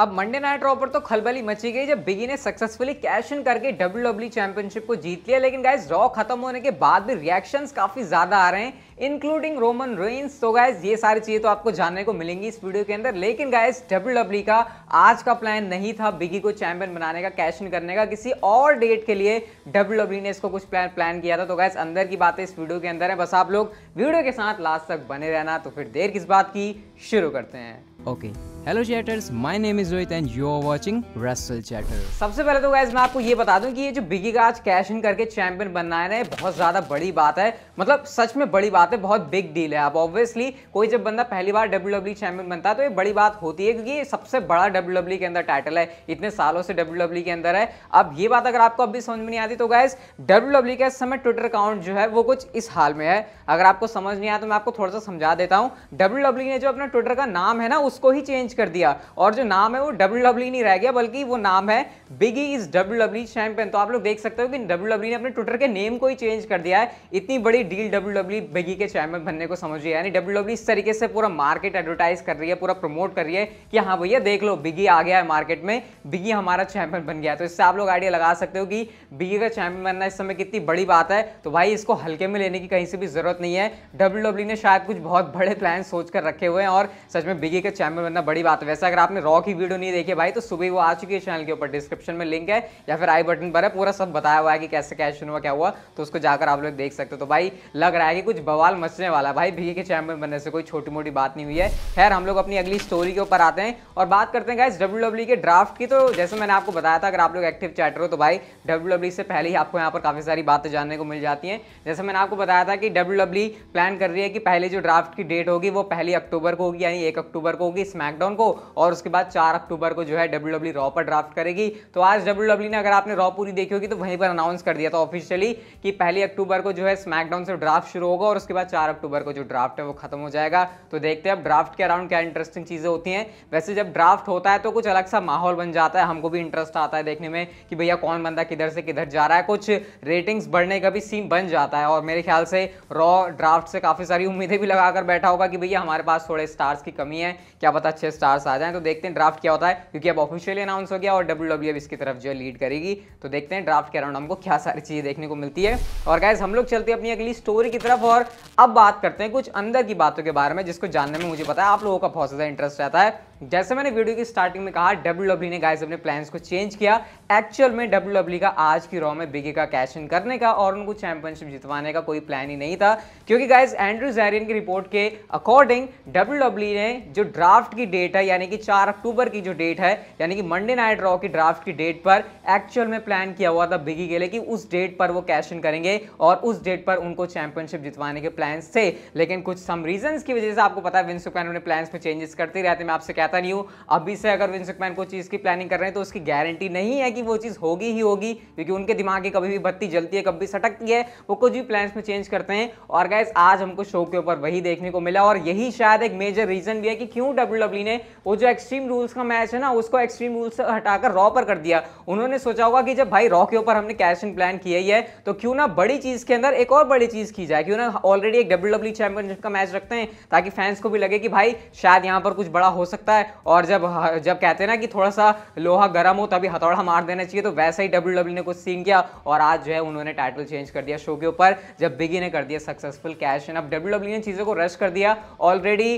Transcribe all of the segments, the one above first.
अब Monday night raw पर तो खलबली मची गई जब बिगी ने सक्सेसफुली कैश इन करके डब्ल्यू डब्ल्यू चैंपियनशिप को जीत लिया लेकिन गाइज रॉ खत्म होने के बाद भी रिएक्शंस काफी ज्यादा आ रहे हैं इंक्लूडिंग रोमन रेन्स तो गाइज ये सारी चीजें तो आपको जानने को मिलेंगी इस वीडियो के अंदर लेकिन गाइज डब्ल्यू डब्ल्यू का आज का प्लान नहीं था बिगी को चैंपियन बनाने का कैश इन करने का किसी और डेट के लिए डब्ल्यू डब्ल्यू e ने इसको कुछ प्लान प्लान किया था तो गाइज अंदर की बातें इस वीडियो के अंदर है बस आप लोग वीडियो के साथ लास्ट तक बने रहना तो फिर देर किस बात की शुरू करते हैं okay okay. Hello chatters my name is Rohit and you are watching Wrestle Chatter सबसे पहले तो गैस मैं आपको ये बता दूं कि ये जो बिगी का आज कैश इन करके चैंपियन बनना है ना बहुत ज़्यादा बड़ी बात है मतलब सच में बड़ी बात है बहुत बिग डील है अब ऑब्वियसली कोई जब बंदा पहली बार डब्ल्यू डब्ल्यू चैंपियन बनता है तो ये बड़ी बात होती है क्योंकि ये सबसे बड़ा डब्ल्यू डब्ल्यू e के अंदर टाइटल है इतने सालों से डब्ल्यू डब्ल्यू e के अंदर है अब ये बात अगर आपको अभी समझ में नहीं आती तो गैस डब्ल्यू डब्ल्यू के समय ट्विटर अकाउंट जो है वो कुछ इस हाल में है अगर आपको समझ नहीं आया तो मैं आपको थोड़ा सा समझा देता हूँ डब्ल्यू डब्ल्यू ने जो अपना ट्विटर का नाम है ना उसको ही चेंज चेंज कर दिया और जो नाम है वो डब्ल्यू डब्ल्यू e नहीं रह गया बल्कि वो नाम है Big E is W W champion तो आप लोग देख सकते हो कि डब्ल्यू डब्ल्यू e ने अपने ट्विटर के नेम को ही चेंज कर दिया है इतनी बड़ी डील डब्ल्यू डब्ल्यू बिगी के चैंपियन बनने को समझ रही है यानी डब्ल्यू डब्ल्यू e इस तरीके से पूरा मार्केट एडवर्टाइज कर रही है पूरा प्रमोट कर रही है कि हाँ भैया देख लो बिगी आ गया है मार्केट में बिगी हमारा चैंपियन बन गया तो इससे आप लोग आइडिया लगा सकते हो कि बिगी का चैंपियन बनना इस समय कितनी बड़ी बात है तो भाई इसको हल्के में लेने की कहीं से भी जरूरत नहीं है डब्ल्यू ने शायद कुछ बहुत बड़े प्लान सोच कर रखे हुए हैं और सच में बिगी का चैंपियन बनना बड़ी बड़ी बात है वैसे अगर आपने रॉ की वीडियो नहीं देखी भाई तो सुबह वो आ चुकी है चैनल के ऊपर डिस्क्रिप्शन में लिंक है या फिर आई बटन पर है पूरा सब बताया हुआ है कि कैसे कैश हुआ क्या हुआ तो उसको जाकर आप लोग देख सकते हो तो भाई लग रहा है कि कुछ बवाल मचने वाला भाई भी के चैंपियन बनने से कोई छोटी मोटी बात नहीं हुई है खैर हम लोग अपनी अगली स्टोरी के ऊपर आते हैं और बात करते हैं गाइज डब्ल्यू e के ड्राफ्ट की तो जैसे मैंने आपको बताया था अगर आप लोग एक्टिव चैटर हो तो भाई डब्ल्यू e से पहले ही आपको यहाँ पर काफ़ी सारी बातें जानने को मिल जाती हैं जैसे मैंने आपको बताया था कि डब्ल्यू प्लान e कर रही है कि पहले जो ड्राफ्ट की डेट होगी वो पहली अक्टूबर को होगी यानी एक अक्टूबर को होगी स्मैकडाउन शाम को और उसके बाद चार अक्टूबर को जो है डब्ल्यू डब्ल्यू रॉ पर ड्राफ्ट करेगी तो आज डब्ल्यू डब्ल्यू e ने अगर आपने रॉ पूरी देखी होगी तो वहीं पर अनाउंस कर दिया था ऑफिशियली कि पहली अक्टूबर को जो है स्मैकडाउन से ड्राफ्ट शुरू होगा और उसके बाद चार अक्टूबर को जो ड्राफ्ट है वो खत्म हो जाएगा तो देखते हैं अब ड्राफ्ट के अराउंड क्या इंटरेस्टिंग चीज़ें होती हैं वैसे जब ड्राफ्ट होता है तो कुछ अलग सा माहौल बन जाता है हमको भी इंटरेस्ट आता है देखने में कि भैया कौन बंदा किधर से किधर जा रहा है कुछ रेटिंग्स बढ़ने का भी सीन बन जाता है और मेरे ख्याल से रॉ ड्राफ्ट से काफ़ी सारी उम्मीदें भी लगाकर बैठा होगा कि भैया हमारे पास थोड़े स्टार्स की कमी है क्या पता अच्छे स्टार्स आ जाएँ तो देखते हैं ड्राफ्ट क्या होता है क्योंकि अब ऑफिशियली अनाउंस हो गया और डब्ल्यू e डब्ल्यू इसकी तरफ जो लीड करेगी तो देखते हैं ड्राफ्ट के अराउंड हमको क्या सारी चीज़ें देखने को मिलती है और गाइज हम लोग चलते हैं अपनी अगली स्टोरी की तरफ और अब बात करते हैं कुछ अंदर की बातों के बारे में जिसको जानने में मुझे पता है आप लोगों का बहुत ज़्यादा इंटरेस्ट रहता है जैसे मैंने वीडियो की स्टार्टिंग में कहा डब्ल्यू डब्ल्यू e ने गाइस अपने प्लान्स को चेंज किया एक्चुअल में डब्ल्यू डब्ल्यू e का आज की रॉ में बिगी का कैश इन करने का और उनको चैंपियनशिप जितवाने का कोई प्लान ही नहीं था क्योंकि गाइस एंड्रू जैरियन की रिपोर्ट के अकॉर्डिंग डब्ल्यू डब्ल्यू ने जो ड्राफ्ट की डेट डेट है यानी कि चार अक्टूबर की जो डेट है यानी कि मंडे नाइट रॉ की ड्राफ्ट की डेट पर एक्चुअल में प्लान किया हुआ था बिगी के लिए कि उस डेट पर वो कैश इन करेंगे और उस डेट पर उनको चैंपियनशिप जितवाने के प्लान थे लेकिन कुछ सम रीजन की वजह से आपको पता है विंस मैन अपने प्लान्स में चेंजेस करते रहते मैं आपसे कहता नहीं हूँ अभी से अगर विंस मैन को चीज़ की प्लानिंग कर रहे हैं तो उसकी गारंटी नहीं है कि वो चीज़ होगी ही होगी क्योंकि उनके दिमाग की कभी भी बत्ती जलती है कभी सटकती है वो कुछ भी प्लान में चेंज करते हैं और गैस आज हमको शो के ऊपर वही देखने को मिला और यही शायद एक मेजर रीजन भी है कि क्यों डब्ल्यू e ने ने वो जो एक्सट्रीम रूल्स का मैच है ना उसको एक्सट्रीम रूल्स से हटाकर रॉ पर कर दिया उन्होंने सोचा होगा कि जब भाई रॉ के ऊपर हमने कैश इन प्लान किया ही है तो क्यों ना बड़ी चीज़ के अंदर एक और बड़ी चीज़ की जाए क्यों ना ऑलरेडी एक डब्ल्यू डब्ल्यू चैंपियनशिप का मैच रखते हैं ताकि फैंस को भी लगे कि भाई शायद यहाँ पर कुछ बड़ा हो सकता है और जब जब कहते हैं ना कि थोड़ा सा लोहा गर्म हो तभी हथौड़ा मार देना चाहिए तो वैसे ही डब्ल्यू डब्ल्यू e ने कुछ सीन किया और आज जो है उन्होंने टाइटल चेंज कर दिया शो के ऊपर जब बिगी ने कर दिया सक्सेसफुल कैश इन अब डब्ल्यू डब्ल्यू e ने चीज़ों को रश कर दिया ऑलरेडी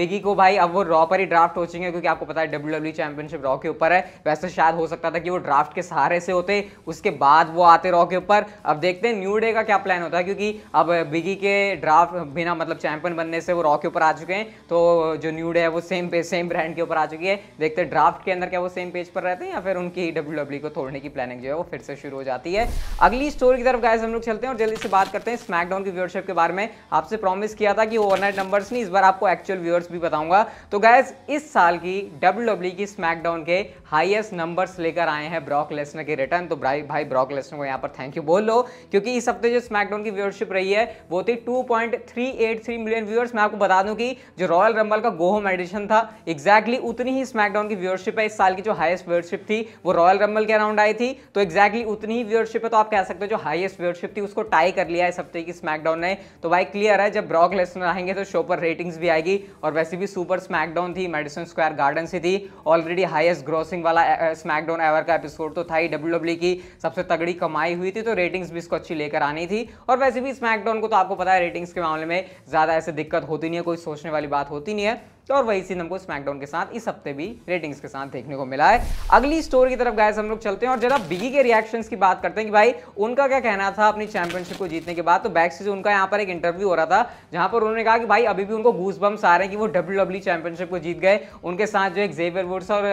बिगी को भाई अब वो रॉ पर ही ड्राफ्ट कोचिंग है क्योंकि आपको पता है डब्ल्यू डब्ल्यू चैंपियनशिप रॉ के ऊपर है वैसे शायद हो सकता था कि वो ड्राफ्ट के सहारे से होते उसके बाद वो आते रॉ के ऊपर अब देखते हैं न्यू डे का क्या प्लान होता है क्योंकि अब बिगी के ड्राफ्ट बिना मतलब चैंपियन बनने से वो रॉ के ऊपर आ चुके हैं तो जो न्यू डे है वो सेम पे सेम ब्रांड के ऊपर आ चुकी है देखते हैं ड्राफ्ट के अंदर क्या वो सेम पेज पर रहते हैं या फिर उनकी डब्ल्यू डब्ल्यू e को तोड़ने की प्लानिंग जो है वो फिर से शुरू हो जाती है अगली स्टोरी की तरफ गाय हम लोग चलते हैं और जल्दी से बात करते हैं स्मैकडाउन की व्यूअरशिप के बारे में आपसे प्रॉमिस किया था कि ओवरनाइट नंबर्स नहीं इस बार आपको एक्चुअल व्यूअर्स भी बताऊंगा तो गाय इस साल की डब्ल्यू e की स्मैकडाउन के हाईएस्ट नंबर्स लेकर आए हैं ब्रॉक लेसनर के रिटर्न तो भाई भाई ब्रॉक लेसनर को यहाँ पर थैंक यू बोल लो क्योंकि इस हफ्ते जो स्मैकडाउन की व्यूअरशिप रही है वो थी 2.383 मिलियन व्यूअर्स मैं आपको बता दूं कि जो रॉयल रंबल का गो होम एडिशन था एग्जैक्टली उतनी ही स्मैकडाउन की व्यूअरशिप है इस साल की जो हाइस्ट व्यूअरशिप थी वो रॉयल रंबल के अराउंड आई थी तो एग्जैक्टली उतनी ही व्यूअरशिप है तो आप कह सकते हो जो हाईएस्ट व्यूअरशिप थी उसको टाई कर लिया इस हफ्ते की स्मैकडाउन ने तो भाई क्लियर है जब ब्रॉक लेसनर आएंगे तो शो पर रेटिंग्स भी आएगी और वैसे भी सुपर स्मैकडाउन थी मेडिसन स्क्वायर गार्डन से थी ऑलरेडी हाईएस्ट ग्रोसिंग वाला स्मैकडाउन एवर का एपिसोड तो था ही डब्ल्यू e की सबसे तगड़ी कमाई हुई थी तो रेटिंग्स भी इसको अच्छी लेकर आनी थी और वैसे भी स्मैकडाउन को तो आपको पता है रेटिंग्स के मामले में ज़्यादा ऐसे दिक्कत होती नहीं है कोई सोचने वाली बात होती नहीं है और वही सीन हमको स्मैकडाउन के साथ इस हफ्ते भी रेटिंग्स के साथ देखने को मिला है अगली स्टोरी की तरफ गायस हम लोग चलते हैं और जरा बिगी के रिएक्शंस की बात करते हैं कि भाई उनका क्या कहना था अपनी चैंपियनशिप को जीतने के बाद तो बैक से उनका यहाँ पर एक इंटरव्यू हो रहा था जहां पर उन्होंने कहा कि भाई अभी भी उनको घूस बम्स आ रहे हैं कि वो डब्ल्यू डब्ल्यू चैंपियनशिप को जीत गए उनके साथ जो एक जेवियर वुड्स और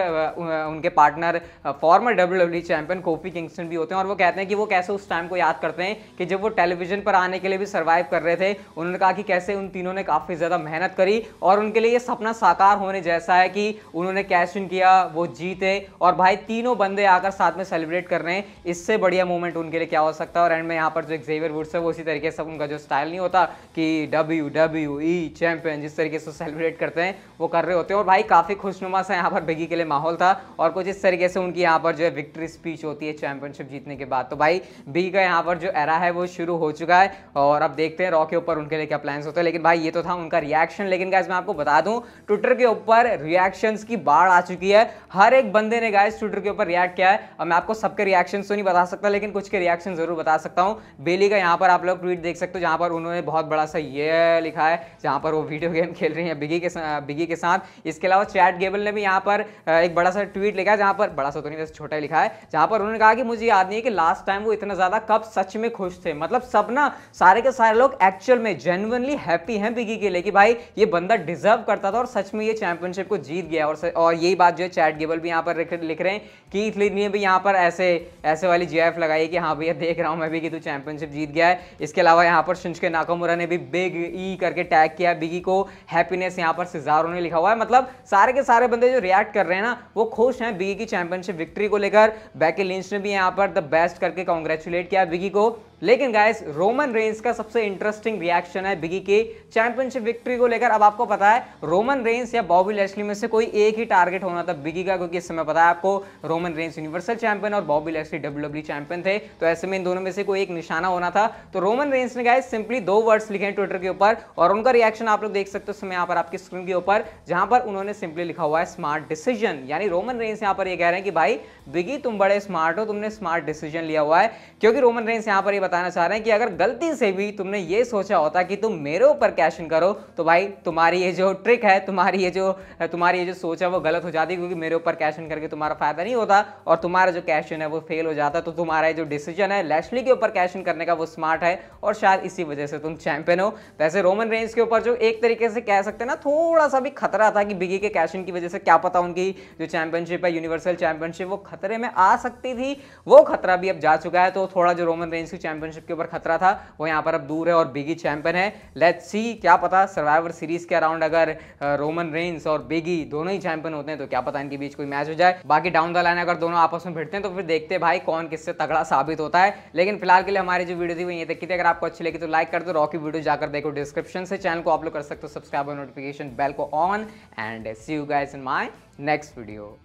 उनके partner former W W champion Kofi Kingston भी होते हैं और वो कहते हैं कि वो कैसे उस टाइम को याद करते हैं कि जब वो टेलीविजन पर आने के लिए भी सर्वाइव कर रहे थे उन्होंने कहा कि कैसे उन तीनों ने काफ़ी ज़्यादा मेहनत करी और उनके लिए ये सब सपना साकार होने जैसा है कि उन्होंने कैश इन किया वो जीते और भाई तीनों बंदे आकर साथ में सेलिब्रेट कर रहे हैं इससे बढ़िया मोमेंट उनके लिए क्या हो सकता है और एंड में यहाँ पर जो एक्जेवियर वुड्स है वो इसी तरीके से उनका जो स्टाइल नहीं होता कि डब्ल्यू डब्ल्यू ई चैंपियन जिस तरीके से सेलिब्रेट करते हैं वो कर रहे होते हैं और भाई काफ़ी खुशनुमा सा यहाँ पर बिगी के लिए माहौल था और कुछ इस तरीके से उनकी यहाँ पर जो है विक्ट्री स्पीच होती है चैंपियनशिप जीतने के बाद तो भाई बिगी का यहाँ पर जो एरा है वो शुरू हो चुका है और अब देखते हैं रॉ के ऊपर उनके लिए क्या प्लान्स होते हैं लेकिन भाई ये तो था उनका रिएक्शन लेकिन क्या मैं आपको बता दूँ ट्विटर के ऊपर रिएक्शंस की बाढ़ आ चुकी है हर एक बंदे ने गाइस ट्विटर के ऊपर रिएक्ट किया है और मैं आपको सबके रिएक्शन तो नहीं बता सकता लेकिन कुछ के रिएक्शन जरूर बता सकता हूँ बेली का यहाँ पर आप लोग ट्वीट देख सकते हो जहाँ पर उन्होंने बहुत बड़ा सा ये लिखा है जहाँ पर वो वीडियो गेम खेल रही है बिगी के बिगी के साथ इसके अलावा चैट गेबल ने भी यहाँ पर एक बड़ा सा ट्वीट लिखा है जहाँ पर बड़ा सा तो नहीं छोटा ही लिखा है जहाँ पर उन्होंने कहा कि मुझे याद नहीं है कि लास्ट टाइम वो इतना ज़्यादा कब सच में खुश थे मतलब सब ना सारे के सारे लोग एक्चुअल में जेनुअनली हैप्पी हैं बिगी के लिए कि भाई ये बंदा डिजर्व करता था और सच में ये चैंपियनशिप को जीत गया और और यही बात जो है चैट गेबल भी यहाँ पर लिख रहे हैं कि इसलिए ने भी यहाँ पर ऐसे ऐसे वाली जी लगाई कि हाँ भैया देख रहा हूँ मैं भी कि तू चैंपियनशिप जीत गया है इसके अलावा यहाँ पर शिंच के नाकामुरा ने भी बिग ई e करके टैग किया बिगी e को हैप्पीनेस यहाँ पर सिजारो ने लिखा हुआ है मतलब सारे के सारे बंदे जो रिएक्ट कर रहे हैं ना वो खुश हैं बिगी e की चैंपियनशिप विक्ट्री को लेकर बैके लिंच ने भी यहाँ पर द बेस्ट करके कॉन्ग्रेचुलेट किया बिगी को लेकिन गाइस रोमन रेंस का सबसे इंटरेस्टिंग रिएक्शन है बिगी के चैंपियनशिप विक्ट्री को लेकर अब आपको पता है रोमन रेंस या बॉबी लेस्ली में से कोई एक ही टारगेट होना था बिगी का क्योंकि इस समय पता है आपको रोमन रेंस यूनिवर्सल चैंपियन और बॉबी लेस्ली डब्ल्यू चैंपियन थे तो ऐसे में इन दोनों में से कोई एक निशाना होना था तो रोमन रेंस ने गाइस सिंपली दो वर्ड्स लिखे हैं ट्विटर के ऊपर और उनका रिएक्शन आप लोग देख सकते हो समय यहाँ पर आपकी स्क्रीन के ऊपर जहां पर उन्होंने सिंपली लिखा हुआ है स्मार्ट डिसीजन यानी रोमन रेंस यहाँ पर यह कह रहे हैं कि भाई बिगी तुम बड़े स्मार्ट हो तुमने स्मार्ट डिसीजन लिया हुआ है क्योंकि रोमन रेंस यहाँ पर बताना चाह रहे हैं कि अगर गलती से भी तुमने ये सोचा होता कि तुम मेरे ऊपर कैश इन करो तो भाई तुम्हारी ये जो ट्रिक है तुम्हारी ये जो तुम्हारी ये जो सोच है वो गलत हो जाती क्योंकि मेरे ऊपर कैश इन करके तुम्हारा फायदा नहीं होता और तुम्हारा जो कैश इन है वो फेल हो जाता तो तुम्हारा जो डिसीजन है लेशली के ऊपर कैश इन करने का वो स्मार्ट है और शायद इसी वजह से तुम चैंपियन हो वैसे रोमन रेंज के ऊपर जो एक तरीके से कह सकते हैं ना थोड़ा सा भी खतरा था कि बिगी के कैश इन की वजह से क्या पता उनकी जो चैंपियनशिप है यूनिवर्सल चैंपियनशिप वो खतरे में आ सकती थी वो खतरा भी अब जा चुका है तो थोड़ा जो रोमन रेंज की चैंपियन चैंपियनशिप के ऊपर खतरा था वो यहाँ पर अब दूर है और बिगी चैंपियन है लेट्स सी क्या पता सर्वाइवर सीरीज के अराउंड अगर रोमन रेंस और बिगी दोनों ही चैंपियन होते हैं तो क्या पता इनके बीच कोई मैच हो जाए बाकी डाउन द लाइन अगर दोनों आपस में भिड़ते हैं तो फिर देखते हैं भाई कौन किससे तगड़ा साबित होता है लेकिन फिलहाल के लिए हमारी जो वीडियो थी वो ये देखी थी अगर आपको अच्छी लगी तो लाइक कर दो रॉकी वीडियो जाकर देखो डिस्क्रिप्शन से चैनल को आप लोग कर सकते हो सब्सक्राइब और नोटिफिकेशन बेल को on and see you guys in my next video